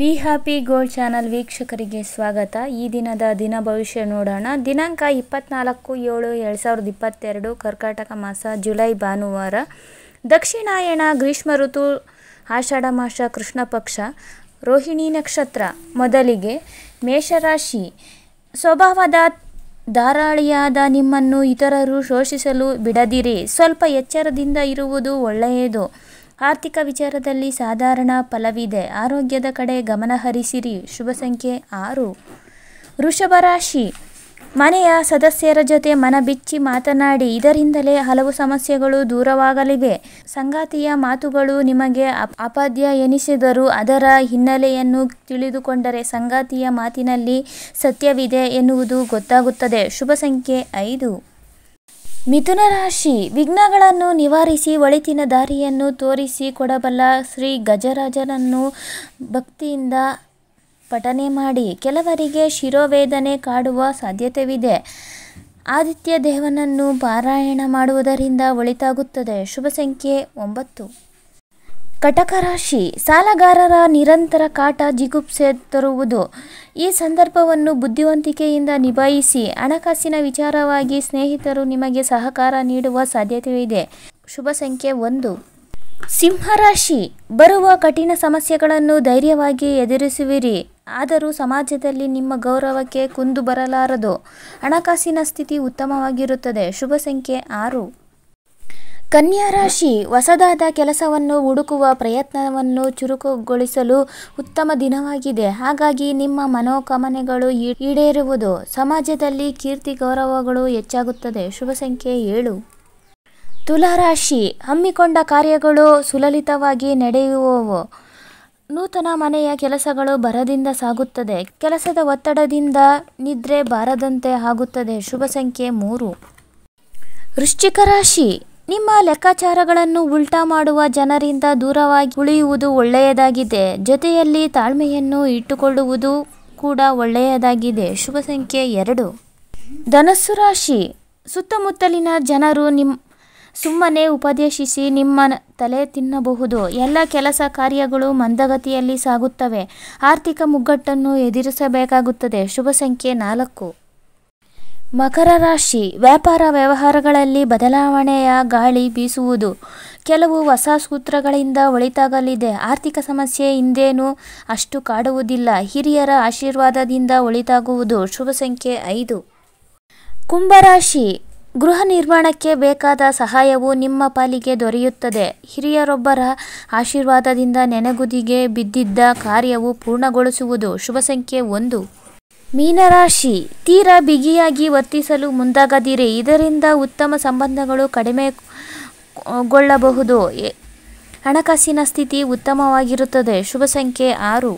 be happy gold channel ವೀಕ್ಷಕರಿಗೆ ಸ್ವಾಗತ ಈ ದಿನದ ದಿನ ಭವಿಷ್ಯ ನೋಡೋಣ ದಿನಾಂಕ ಇಪ್ಪತ್ನಾಲ್ಕು ಏಳು ಎರಡು ಸಾವಿರದ ಇಪ್ಪತ್ತೆರಡು ಕರ್ಕಾಟಕ ಮಾಸ ಜುಲೈ ಭಾನುವಾರ ದಕ್ಷಿಣಾಯಣ ಗ್ರೀಷ್ಮ ಋತು ಆಷಾಢ ಮಾಸ ಕೃಷ್ಣ ಪಕ್ಷ ರೋಹಿಣಿ ನಕ್ಷತ್ರ ಮೊದಲಿಗೆ ಮೇಷರಾಶಿ ಸ್ವಭಾವದ ಧಾರಾಳಿಯಾದ ನಿಮ್ಮನ್ನು ಇತರರು ಶೋಷಿಸಲು ಬಿಡದಿರಿ ಸ್ವಲ್ಪ ಎಚ್ಚರದಿಂದ ಇರುವುದು ಒಳ್ಳೆಯದು ಆರ್ಥಿಕ ವಿಚಾರದಲ್ಲಿ ಸಾಧಾರಣ ಫಲವಿದೆ ಆರೋಗ್ಯದ ಕಡೆ ಗಮನ ಹರಿಸಿರಿ ಶುಭ ಸಂಖ್ಯೆ ಆರು ವೃಷಭ ರಾಶಿ ಮನೆಯ ಸದಸ್ಯರ ಜೊತೆ ಮನಬಿಚ್ಚಿ ಮಾತನಾಡಿ ಇದರಿಂದಲೇ ಹಲವು ಸಮಸ್ಯೆಗಳು ದೂರವಾಗಲಿವೆ ಸಂಗಾತಿಯ ಮಾತುಗಳು ನಿಮಗೆ ಅಪಾದ್ಯ ಎನಿಸಿದರೂ ಅದರ ಹಿನ್ನೆಲೆಯನ್ನು ತಿಳಿದುಕೊಂಡರೆ ಸಂಗಾತಿಯ ಮಾತಿನಲ್ಲಿ ಸತ್ಯವಿದೆ ಎನ್ನುವುದು ಗೊತ್ತಾಗುತ್ತದೆ ಶುಭ ಸಂಖ್ಯೆ ಐದು ಮಿಥುನ ರಾಶಿ ವಿಘ್ನಗಳನ್ನು ನಿವಾರಿಸಿ ಒಳಿತಿನ ದಾರಿಯನ್ನು ತೋರಿಸಿ ಕೊಡಬಲ್ಲ ಶ್ರೀ ಗಜರಾಜನನ್ನು ಭಕ್ತಿಯಿಂದ ಪಠನೆ ಮಾಡಿ ಕೆಲವರಿಗೆ ಶಿರೋವೇದನೆ ಕಾಡುವ ಸಾಧ್ಯತೆವಿದೆ ಆದಿತ್ಯ ದೇವನನ್ನು ಪಾರಾಯಣ ಮಾಡುವುದರಿಂದ ಒಳಿತಾಗುತ್ತದೆ ಶುಭ ಸಂಖ್ಯೆ ಒಂಬತ್ತು ಕಟಕ ರಾಶಿ ಸಾಲಗಾರರ ನಿರಂತರ ಕಾಟ ಜಿಗುಪ್ಸೆ ತರುವುದು ಈ ಸಂದರ್ಭವನ್ನು ಬುದ್ಧಿವಂತಿಕೆಯಿಂದ ನಿಭಾಯಿಸಿ ಹಣಕಾಸಿನ ವಿಚಾರವಾಗಿ ಸ್ನೇಹಿತರು ನಿಮಗೆ ಸಹಕಾರ ನೀಡುವ ಸಾಧ್ಯತೆಯಿದೆ ಶುಭ ಸಂಖ್ಯೆ ಒಂದು ಸಿಂಹರಾಶಿ ಬರುವ ಕಠಿಣ ಸಮಸ್ಯೆಗಳನ್ನು ಧೈರ್ಯವಾಗಿ ಎದುರಿಸುವಿರಿ ಆದರೂ ಸಮಾಜದಲ್ಲಿ ನಿಮ್ಮ ಗೌರವಕ್ಕೆ ಕುಂದು ಬರಲಾರದು ಹಣಕಾಸಿನ ಸ್ಥಿತಿ ಉತ್ತಮವಾಗಿರುತ್ತದೆ ಶುಭ ಸಂಖ್ಯೆ ಆರು ಕನ್ಯಾ ರಾಶಿ ಹೊಸದಾದ ಕೆಲಸವನ್ನು ಹುಡುಕುವ ಪ್ರಯತ್ನವನ್ನು ಚುರುಕುಗೊಳಿಸಲು ಉತ್ತಮ ದಿನವಾಗಿದೆ ಹಾಗಾಗಿ ನಿಮ್ಮ ಮನೋಕಾಮನೆಗಳು ಈಡೇರುವುದು ಸಮಾಜದಲ್ಲಿ ಕೀರ್ತಿ ಗೌರವಗಳು ಹೆಚ್ಚಾಗುತ್ತದೆ ಶುಭ ಸಂಖ್ಯೆ ಏಳು ತುಲಾರಾಶಿ ಹಮ್ಮಿಕೊಂಡ ಕಾರ್ಯಗಳು ಸುಲಲಿತವಾಗಿ ನಡೆಯುವವು ನೂತನ ಮನೆಯ ಕೆಲಸಗಳು ಬರದಿಂದ ಸಾಗುತ್ತದೆ ಕೆಲಸದ ಒತ್ತಡದಿಂದ ನಿದ್ರೆ ಬಾರದಂತೆ ಆಗುತ್ತದೆ ಶುಭ ಸಂಖ್ಯೆ ಮೂರು ವೃಶ್ಚಿಕ ರಾಶಿ ನಿಮ್ಮ ಲೆಕ್ಕಾಚಾರಗಳನ್ನು ಉಲ್ಟಾ ಮಾಡುವ ಜನರಿಂದ ದೂರವಾಗಿ ಉಳಿಯುವುದು ಒಳ್ಳೆಯದಾಗಿದೆ ಜೊತೆಯಲ್ಲಿ ತಾಳ್ಮೆಯನ್ನು ಇಟ್ಟುಕೊಳ್ಳುವುದು ಕೂಡ ಒಳ್ಳೆಯದಾಗಿದೆ ಶುಭ ಸಂಖ್ಯೆ ಎರಡು ಧನಸ್ಸು ರಾಶಿ ಸುತ್ತಮುತ್ತಲಿನ ಜನರು ನಿಮ್ಮ ಸುಮ್ಮನೆ ಉಪದೇಶಿಸಿ ನಿಮ್ಮ ತಲೆ ತಿನ್ನಬಹುದು ಎಲ್ಲ ಕೆಲಸ ಕಾರ್ಯಗಳು ಮಂದಗತಿಯಲ್ಲಿ ಸಾಗುತ್ತವೆ ಆರ್ಥಿಕ ಮುಗ್ಗಟ್ಟನ್ನು ಎದುರಿಸಬೇಕಾಗುತ್ತದೆ ಶುಭ ಸಂಖ್ಯೆ ನಾಲ್ಕು ಮಕರ ರಾಶಿ ವ್ಯಾಪಾರ ವ್ಯವಹಾರಗಳಲ್ಲಿ ಬದಲಾವಣೆಯ ಗಾಳಿ ಬೀಸುವುದು ಕೆಲವು ಹೊಸ ಸೂತ್ರಗಳಿಂದ ಒಳಿತಾಗಲಿದೆ ಆರ್ಥಿಕ ಸಮಸ್ಯೆ ಹಿಂದೇನು ಅಷ್ಟು ಕಾಡುವುದಿಲ್ಲ ಹಿರಿಯರ ಆಶೀರ್ವಾದದಿಂದ ಒಳಿತಾಗುವುದು ಶುಭ ಸಂಖ್ಯೆ ಐದು ಕುಂಭರಾಶಿ ಗೃಹ ನಿರ್ಮಾಣಕ್ಕೆ ಬೇಕಾದ ಸಹಾಯವು ನಿಮ್ಮ ಪಾಲಿಗೆ ದೊರೆಯುತ್ತದೆ ಹಿರಿಯರೊಬ್ಬರ ಆಶೀರ್ವಾದದಿಂದ ನೆನೆಗುದಿಗೆ ಬಿದ್ದಿದ್ದ ಕಾರ್ಯವು ಪೂರ್ಣಗೊಳಿಸುವುದು ಶುಭ ಸಂಖ್ಯೆ ಒಂದು ಮೀನರಾಶಿ ತೀರಾ ಬಿಗಿಯಾಗಿ ವರ್ತಿಸಲು ಮುಂದಾಗದಿರಿ ಇದರಿಂದ ಉತ್ತಮ ಸಂಬಂಧಗಳು ಕಡಿಮೆಗೊಳ್ಳಬಹುದು ಹಣಕಾಸಿನ ಸ್ಥಿತಿ ಉತ್ತಮವಾಗಿರುತ್ತದೆ ಶುಭ ಸಂಖ್ಯೆ ಆರು